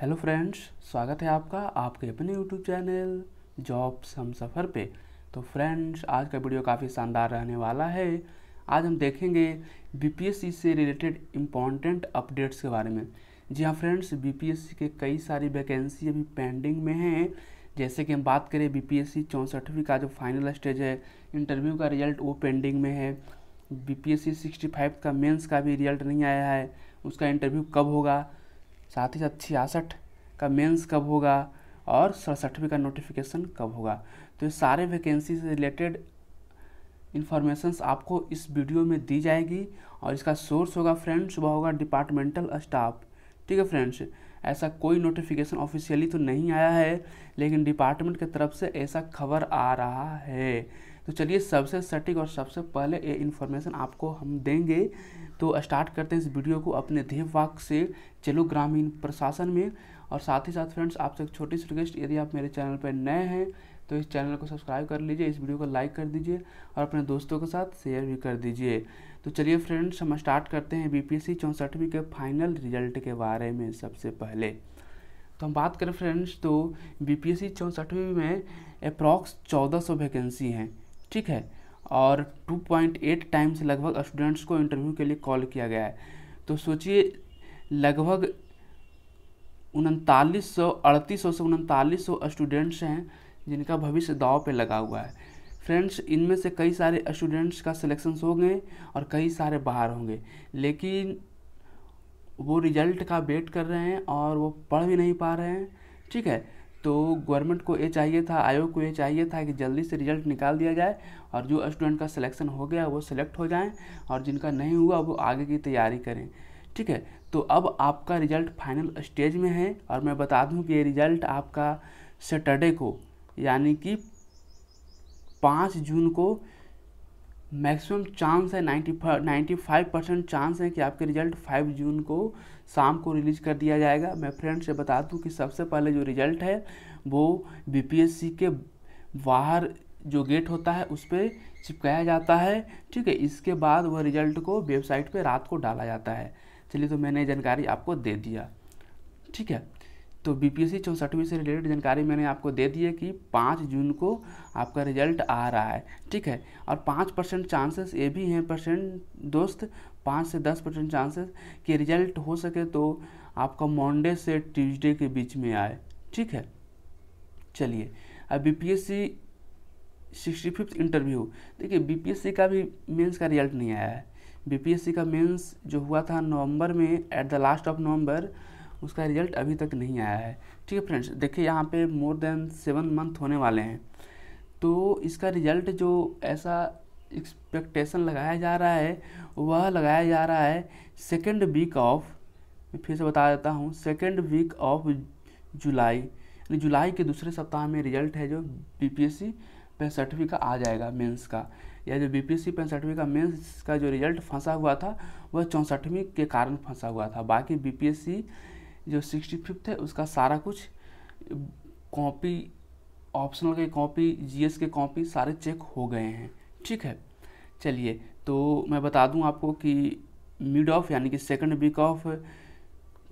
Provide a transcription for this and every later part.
hello friends स्वागत है आपका आपके अपने यूट्यूब चैनल जॉब्स हम सफ़र पे तो फ्रेंड्स आज का वीडियो काफ़ी शानदार रहने वाला है आज हम देखेंगे बीपीएससी से रिलेटेड इम्पॉर्टेंट अपडेट्स के बारे में जी हाँ फ्रेंड्स बीपीएससी के कई सारी वैकेंसी अभी पेंडिंग में हैं जैसे कि हम बात करें बीपीएससी चौंसठवीं का जो फाइनल स्टेज है इंटरव्यू का रिजल्ट वो पेंडिंग में है बी पी का मेन्स का भी रिजल्ट नहीं आया है उसका इंटरव्यू कब होगा साथ ही साथ छियासठ का मेंस कब होगा और सड़सठवीं का नोटिफिकेशन कब होगा तो ये सारे वैकेंसी से रिलेटेड इन्फॉर्मेशंस आपको इस वीडियो में दी जाएगी और इसका सोर्स होगा फ्रेंड्स वह होगा डिपार्टमेंटल स्टाफ ठीक है फ्रेंड्स ऐसा कोई नोटिफिकेशन ऑफिशियली तो नहीं आया है लेकिन डिपार्टमेंट की तरफ से ऐसा खबर आ रहा है तो चलिए सबसे सटीक और सबसे पहले ये इन्फॉर्मेशन आपको हम देंगे तो स्टार्ट करते हैं इस वीडियो को अपने ध्येय वाक से चलो ग्रामीण प्रशासन में और साथ ही साथ फ्रेंड्स आपसे एक छोटी सी रिक्वेस्ट यदि आप मेरे चैनल पर नए हैं तो इस चैनल को सब्सक्राइब कर लीजिए इस वीडियो को लाइक कर दीजिए और अपने दोस्तों के साथ शेयर भी कर दीजिए तो चलिए फ्रेंड्स हम स्टार्ट करते हैं बीपीएससी चौंसठवीं के फाइनल रिजल्ट के बारे में सबसे पहले तो हम बात करें फ्रेंड्स तो बीपीएससी चौंसठवीं में अप्रॉक्स चौदह सौ वैकेंसी हैं ठीक है और 2.8 टाइम्स लगभग स्टूडेंट्स को इंटरव्यू के लिए कॉल किया गया है तो सोचिए लगभग उनतालीस सौ अड़तीस सौ से उनतालीस सौ स्टूडेंट्स हैं जिनका भविष्य दाव पे लगा हुआ है फ्रेंड्स इनमें से कई सारे स्टूडेंट्स का सिलेक्शंस होंगे और कई सारे बाहर होंगे लेकिन वो रिजल्ट का वेट कर रहे हैं और वो पढ़ भी नहीं पा रहे हैं ठीक है तो गवर्नमेंट को ये चाहिए था आयोग को ये चाहिए था कि जल्दी से रिजल्ट निकाल दिया जाए और जो स्टूडेंट का सिलेक्शन हो गया वो सिलेक्ट हो जाएं और जिनका नहीं हुआ वो आगे की तैयारी करें ठीक है तो अब आपका रिजल्ट फाइनल स्टेज में है और मैं बता दूं कि ये रिजल्ट आपका सैटरडे को यानी कि पाँच जून को मैक्सिमम चांस है ninety ninety five percent chance है कि आपके रिजल्ट फाइव जून को शाम को रिलीज कर दिया जाएगा मैं फ्रेंड से बता दूं कि सबसे पहले जो रिजल्ट है वो बीपीएससी के बाहर जो गेट होता है उस पर चिपकाया जाता है ठीक है इसके बाद वह रिजल्ट को वेबसाइट पर रात को डाला जाता है चलिए तो मैंने जानकारी आपको दे दिया ठीक है तो बी सी चौंसठवीं से रिलेटेड जानकारी मैंने आपको दे दी है कि पाँच जून को आपका रिजल्ट आ रहा है ठीक है और पाँच परसेंट चांसेस ये भी हैं परसेंट दोस्त पाँच से दस परसेंट चांसेस कि रिजल्ट हो सके तो आपका मंडे से ट्यूसडे के बीच में आए ठीक है चलिए अब B P S C sixty fifth interview देखिए बी पी एस सी का भी मेंस का रिजल्ट नहीं आया है सी का मेंस जो हुआ था नवंबर में एट द लास्ट ऑफ नवंबर उसका रिजल्ट अभी तक नहीं आया है ठीक है फ्रेंड्स देखिए यहाँ पे मोर देन सेवन मंथ होने वाले हैं तो इसका रिजल्ट जो ऐसा एक्सपेक्टेशन लगाया जा रहा है वह लगाया जा रहा है सेकेंड वीक ऑफ फिर से बता देता हूँ सेकेंड वीक ऑफ जुलाई यानी जुलाई के दूसरे सप्ताह में रिजल्ट है जो बी पी एस सी पैंसठवीं का आ जाएगा मेंस का या जो बी पी एस सी पैंसठवीं का मेंस का जो रिजल्ट फंसा हुआ था वह चौंसठवीं के कारण फंसा हुआ था बाकी बी पी एस सी जो सिक्सटी फिफ्थ है उसका सारा कुछ कॉपी ऑप्शनल के कॉपी जीएस के कॉपी सारे चेक हो गए हैं ठीक है चलिए तो मैं बता दूं आपको कि मिड ऑफ यानी कि सेकंड वीक ऑफ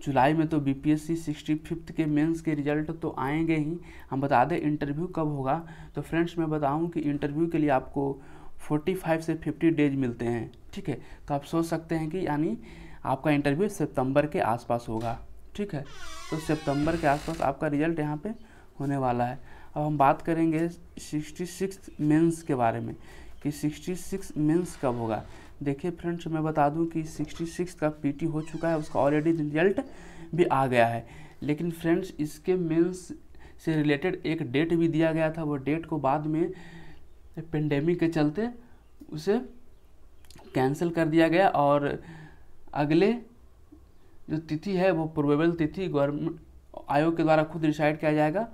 जुलाई में तो बीपीएससी फिफ्थ के मेंस के रिजल्ट तो आएंगे ही हम बता दें इंटरव्यू कब होगा तो फ्रेंड्स मैं बताऊं कि इंटरव्यू के लिए आपको 45 से 50 डेज मिलते हैं ठीक है तो आप सोच सकते हैं कि यानी आपका इंटरव्यू सितंबर के आसपास होगा ठीक है तो सितंबर के आसपास आपका रिजल्ट यहाँ पे होने वाला है अब हम बात करेंगे सिक्सटी सिक्स मेन्स के बारे में कि सिक्सटी सिक्स मेन्स कब होगा देखिए फ्रेंड्स मैं बता दूं कि सिक्सटी सिक्स का पीटी हो चुका है उसका ऑलरेडी रिजल्ट भी आ गया है लेकिन फ्रेंड्स इसके मेन्स से रिलेटेड एक डेट भी दिया गया था वो डेट को बाद में पेंडेमिक के चलते उसे कैंसिल कर दिया गया और अगले जो तिथि है वो प्रोबेबल तिथि गवर्नमेंट आयोग के द्वारा खुद डिसाइड किया जाएगा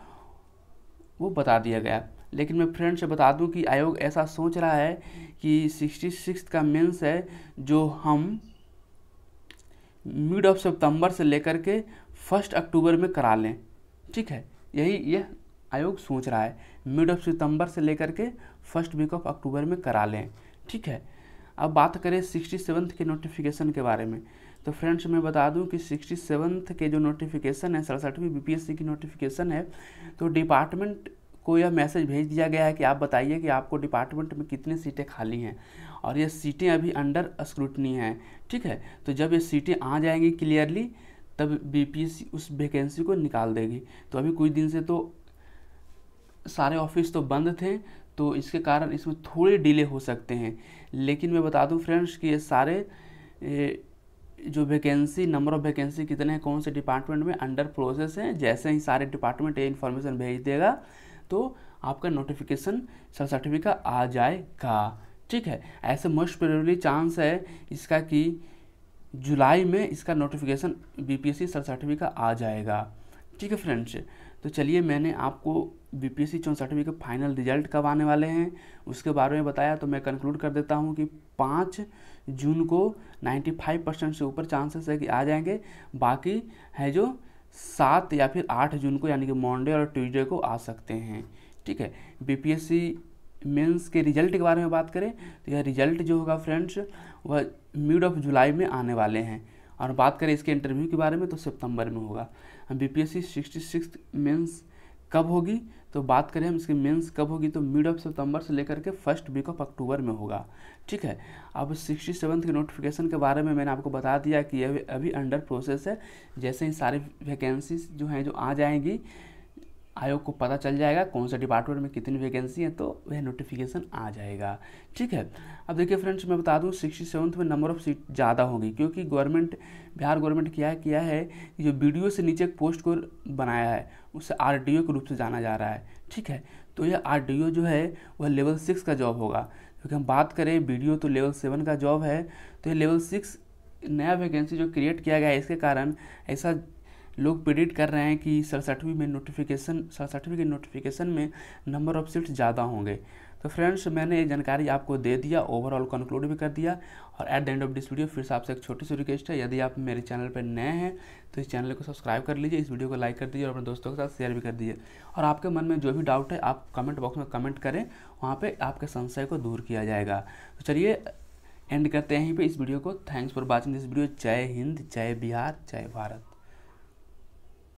वो बता दिया गया लेकिन मैं फ्रेंड से बता दूं कि आयोग ऐसा सोच रहा है कि सिक्सटी सिक्स का मेंस है जो हम मिड ऑफ सितंबर से लेकर के फर्स्ट अक्टूबर में करा लें ठीक है यही यह आयोग सोच रहा है मिड ऑफ सितंबर से लेकर के फर्स्ट वीक ऑफ अक्टूबर में करा लें ठीक है अब बात करें सिक्सटी सेवन्थ के नोटिफिकेशन के बारे में तो फ्रेंड्स मैं बता दूं कि सिक्सटी सेवन्थ के जो नोटिफिकेशन है सड़सठवीं बीपीएससी की नोटिफिकेशन है तो डिपार्टमेंट को यह मैसेज भेज दिया गया है कि आप बताइए कि आपको डिपार्टमेंट में कितनी सीटें खाली हैं और ये सीटें अभी अंडर स्क्रूटनी हैं ठीक है तो जब ये सीटें आ जाएंगी क्लियरली तब बी उस वैकेंसी को निकाल देगी तो अभी कुछ दिन से तो सारे ऑफिस तो बंद थे तो इसके कारण इसमें थोड़े डिले हो सकते हैं लेकिन मैं बता दूं फ्रेंड्स कि ये सारे जो वैकेंसी नंबर ऑफ वैकेंसी कितने हैं कौन से डिपार्टमेंट में अंडर प्रोसेस हैं जैसे ही सारे डिपार्टमेंट ये इन्फॉर्मेशन भेज देगा तो आपका नोटिफिकेशन सर्टिफिकेट का आ जाएगा ठीक है ऐसे मोस्ट प्रेबली चांस है इसका कि जुलाई में इसका notification B P BPSC certificate का आ जाएगा ठीक है फ्रेंड्स तो चलिए मैंने आपको बी पी एस के फाइनल रिजल्ट कब आने वाले हैं उसके बारे में बताया तो मैं कंक्लूड कर देता हूँ कि पाँच जून को 95 परसेंट से ऊपर चांसेस है कि आ जाएंगे बाकी है जो सात या फिर आठ जून को यानी कि मॉन्डे और ट्यूजडे को आ सकते हैं ठीक है बी पी के रिजल्ट के बारे में बात करें तो यह रिजल्ट जो होगा फ्रेंड्स वह मिड ऑफ जुलाई में आने वाले हैं और बात करें इसके इंटरव्यू के बारे में तो सितंबर में होगा B P S C sixty six mains कब होगी तो बात करें हम इसकी मेंस कब होगी तो मिड ऑफ सितंबर से लेकर के फर्स्ट वीक ऑफ अक्टूबर में होगा ठीक है अब सिक्सटी सेवन्थ के नोटिफिकेशन के बारे में मैंने आपको बता दिया कि अभी अंडर प्रोसेस है जैसे ही सारी वैकेंसीज जो हैं जो आ जाएंगी आयोग को पता चल जाएगा कौन से डिपार्टमेंट में कितनी वैकेंसी हैं तो वह नोटिफिकेशन आ जाएगा ठीक है अब देखिए फ्रेंड्स मैं बता दूं सिक्सटी सेवन्थ में नंबर ऑफ़ सीट ज़्यादा होगी क्योंकि गवर्नमेंट बिहार गवर्नमेंट क्या किया है जो बी से नीचे एक पोस्ट को बनाया है उसे आर के रूप से जाना जा रहा है ठीक है तो यह आर जो है वह लेवल सिक्स का जॉब होगा क्योंकि हम बात करें बी तो लेवल सेवन का जॉब है तो यह लेवल सिक्स नया वैकेंसी जो क्रिएट किया गया है इसके कारण ऐसा लोग प्रेडिक्ट कर रहे हैं कि सड़सठवीं में नोटिफिकेशन सड़सठवीं के नोटिफिकेशन में नंबर ऑफ सीट्स ज़्यादा होंगे तो फ्रेंड्स मैंने ये जानकारी आपको दे दिया ओवरऑल कंक्लूड भी कर दिया और at the end of this video फिर से आपसे एक छोटी सी रिक्वेस्ट है यदि आप मेरे चैनल पर नए हैं तो इस चैनल को सब्सक्राइब कर लीजिए इस वीडियो को लाइक कर दीजिए और अपने दोस्तों के साथ शेयर भी कर दीजिए और आपके मन में जो भी डाउट है आप कमेंट बॉक्स में कमेंट करें वहाँ पर आपके संशय को दूर किया जाएगा तो चलिए एंड करते हैं यहीं पर इस वीडियो को thanks for watching this video जय हिंद जय बिहार जय भारत